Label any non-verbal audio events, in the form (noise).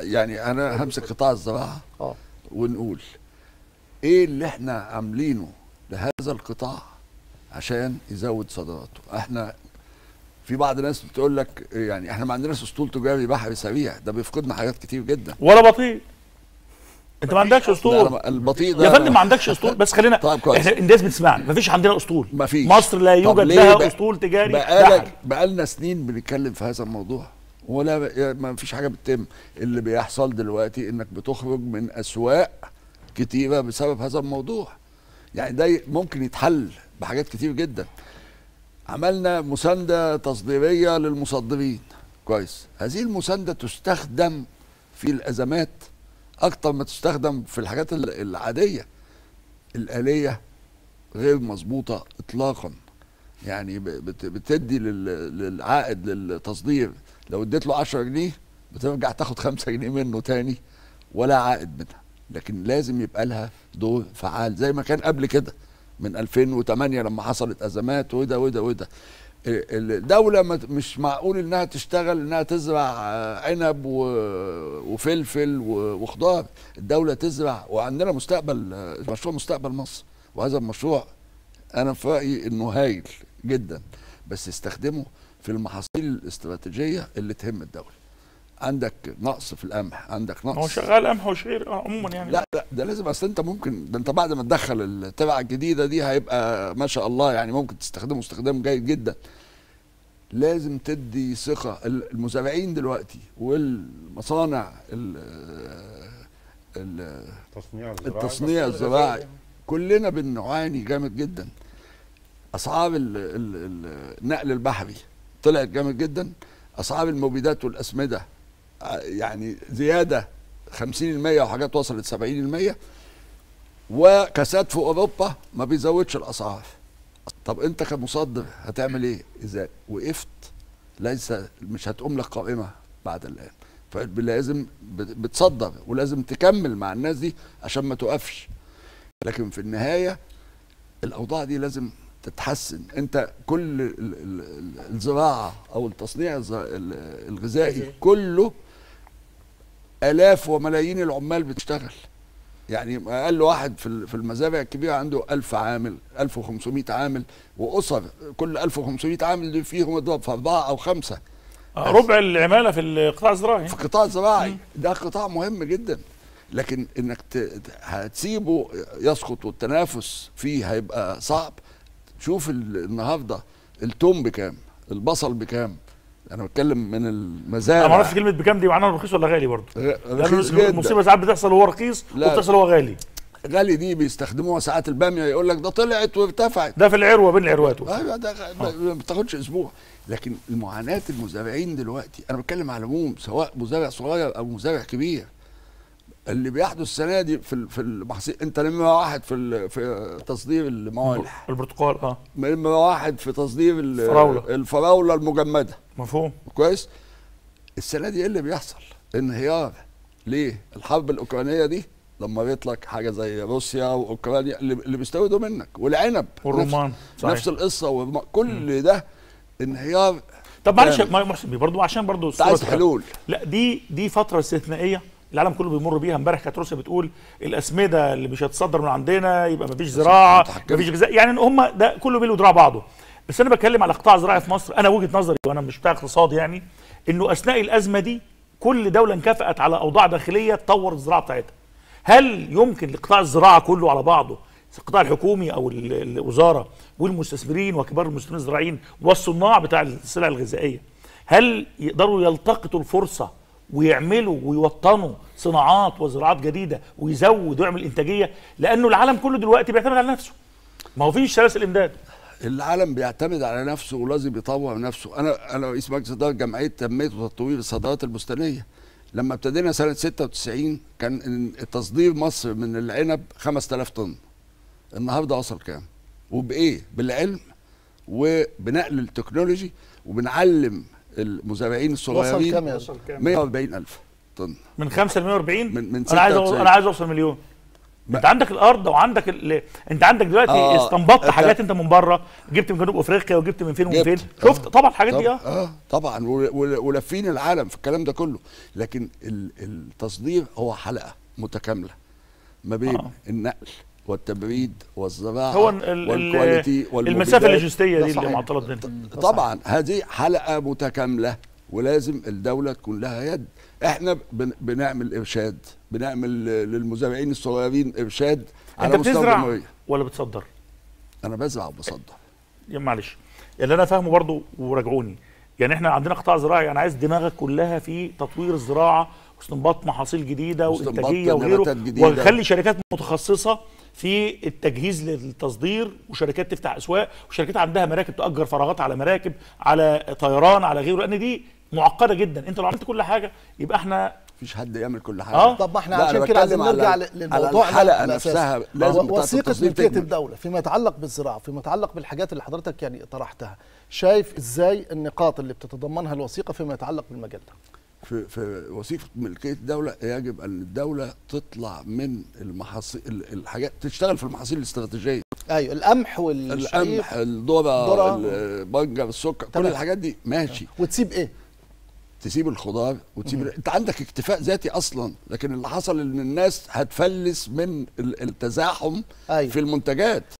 يعني انا همسك قطاع الزراعه آه. ونقول ايه اللي احنا عاملينه لهذا القطاع عشان يزود صادراته احنا في بعض الناس بتقول لك يعني احنا ما عندناش اسطول تجاري بحري سريع ده بيفقدنا حاجات كتير جدا ولا بطيء انت ما عندكش اسطول البطيء ده يا فندم ما عندكش اسطول بس خلينا (laughs) طيب كويس احنا الناس بتسمعنا ما فيش عندنا اسطول مفيش مصر لا يوجد لها اسطول تجاري بقالك بقالنا سنين بنتكلم في هذا الموضوع ولا ما فيش حاجه بتتم اللي بيحصل دلوقتي انك بتخرج من اسواق كتيره بسبب هذا الموضوع يعني ده ممكن يتحل بحاجات كتير جدا عملنا مسانده تصديريه للمصدرين كويس هذه المسانده تستخدم في الازمات اكتر ما تستخدم في الحاجات العاديه الاليه غير مظبوطه اطلاقا يعني بتدي للعائد للتصدير لو اديت له 10 جنيه بترجع تاخد 5 جنيه منه تاني ولا عائد منها لكن لازم يبقى لها دور فعال زي ما كان قبل كده من 2008 لما حصلت ازمات وده وده وده آه، الدولة مش معقول انها تشتغل انها تزرع آه، عنب وفلفل وخضار الدولة تزرع وعندنا مستقبل آه، مشروع مستقبل مصر وهذا المشروع انا في رأيي انه هايل جدا بس استخدمه في المحاصيل الاستراتيجيه اللي تهم الدوله عندك نقص في القمح عندك نقص هو شغال قمح وشعير آه، عموما يعني لا لا ده لازم اصل انت ممكن ده انت بعد ما تدخل الترعه الجديده دي هيبقى ما شاء الله يعني ممكن تستخدمه استخدام جيد جدا لازم تدي ثقه المزارعين دلوقتي والمصانع ال ال التصنيع الزراعي التصنيع الزراعي كلنا بنعاني جامد جدا اسعار النقل البحري طلعت جامد جدا اسعار المبيدات والاسمده آه، يعني زياده 50% وحاجات وصلت 70% وكاسات في اوروبا ما بيزودش الاسعار طب انت كمصدر هتعمل ايه اذا وقفت ليس مش هتقوم لك قائمه بعد الان فلازم بتصدر ولازم تكمل مع الناس دي عشان ما توقفش لكن في النهايه الاوضاع دي لازم تتحسن انت كل الزراعه او التصنيع الغذائي أيوة. كله الاف وملايين العمال بتشتغل يعني اقل واحد في المزارع الكبيره عنده 1000 عامل 1500 عامل واسر كل 1500 عامل دي فيهم اضرب في اربعه او خمسه آه، ربع العماله في القطاع الزراعي في القطاع الزراعي ده قطاع مهم جدا لكن انك هتسيبه يسقط والتنافس فيه هيبقى صعب شوف النهارده التوم بكام البصل بكام انا بتكلم من المزارع انا ما اعرفش كلمه بكام دي معناها رخيص ولا غالي برضه رخيص جدا المصيبه ساعات بتحصل وهو رخيص وبتحصل وهو غالي غالي دي بيستخدموها ساعات الباميه يقول لك ده طلعت وارتفعت ده في العروه بين العروات ايوه ده آه. ما بتاخدش اسبوع لكن معاناه المزارعين دلوقتي انا بتكلم على العموم سواء مزارع صغير او مزارع كبير اللي بيحدث السنه دي في في المحصيل انت لما واحد في في تصدير الموالح البرتقال اه لما واحد في تصدير الفراوله الفراوله المجمده مفهوم كويس السنه دي ايه اللي بيحصل انهيار ليه الحرب الاوكرانيه دي لما لك حاجه زي روسيا واوكرانيا اللي بيستوردوا منك والعنب والرمان نفس, نفس القصه والرمان. كل م. ده انهيار طب معلش يا محسن برضه عشان برضه عايز حلول لا دي دي فتره استثنائيه العالم كله بيمر بيها امبارح كانت روسيا بتقول الاسمده اللي مش هتصدر من عندنا يبقى ما فيش زراعه ما فيش غذاء يعني هم ده كله بيلو دراع بعضه بس انا بتكلم على قطاع زراعي في مصر انا وجهه نظري وانا مش بتاع اقتصاد يعني انه اثناء الازمه دي كل دوله انكفأت على اوضاع داخليه تطور الزراعه بتاعتها هل يمكن لقطاع الزراعه كله على بعضه القطاع الحكومي او الوزاره والمستثمرين وكبار المستثمرين الزراعيين والصناع بتاع السلع الغذائيه هل يقدروا يلتقطوا الفرصه ويعملوا ويوطنوا صناعات وزراعات جديده ويزود ويعمل انتاجيه لانه العالم كله دلوقتي بيعتمد على نفسه ما هو فيش سلاسل امداد العالم بيعتمد على نفسه ولازم يطور نفسه انا انا رئيس مجلس اداره جمعيه تنميه وتطوير الصادرات البستانيه لما ابتدينا سنه 96 كان تصدير مصر من العنب 5000 طن النهارده وصل كام وبايه بالعلم وبنقل التكنولوجي وبنعلم المزارعين الصغيرين يعني؟ وصل كام يا كام 140000 طن من 5 ل 140 من من انا عايز انا عايز اوصل مليون انت عندك الارض وعندك ال... انت عندك دلوقتي آه استنبطت أنت... حاجات انت من بره جبت من جنوب افريقيا وجبت من فين ومن فين شفت آه. طبعا الحاجات طب... دي اه اه طبعا ولافين العالم في الكلام ده كله لكن التصدير هو حلقه متكامله ما بين آه. النقل والتبريد والزراعه هو والكواليتي المسافه اللوجستيه دي اللي معطله بينهم طبعا هذه حلقه متكامله ولازم الدوله تكون لها يد احنا بنعمل ارشاد بنعمل للمزارعين الصغيرين ارشاد على مستوى الجمهوريه ولا بتصدر انا بزرع وبصدر يا معلش اللي انا فاهمه برضو وراجعوني يعني احنا عندنا قطاع زراعي انا يعني عايز دماغك كلها في تطوير الزراعه واستنباط محاصيل جديده وانتاجيه وغيره ونخلي شركات متخصصه في التجهيز للتصدير وشركات تفتح اسواق وشركات عندها مراكب تاجر فراغات على مراكب على طيران على غيره لان دي معقده جدا انت لو عملت كل حاجه يبقى احنا مفيش حد يعمل كل حاجه آه؟ طب ما احنا عشان كده عايزين نرجع للموضوع على الحلقه نفسها لازم وثيقه ملكيه الدوله فيما يتعلق بالزراعه فيما يتعلق بالحاجات اللي حضرتك يعني طرحتها شايف ازاي النقاط اللي بتتضمنها الوثيقه فيما يتعلق بالمجال ده في في وثيقه ملكيه الدوله يجب ان الدوله تطلع من المحاصيل الحاجات تشتغل في المحاصيل الاستراتيجيه ايوه القمح القمح الذره البنجر السكر طبعا. كل الحاجات دي ماشي وتسيب ايه؟ تسيب الخضار وتسيب انت عندك اكتفاء ذاتي اصلا لكن اللي حصل ان الناس هتفلس من التزاحم أيوة. في المنتجات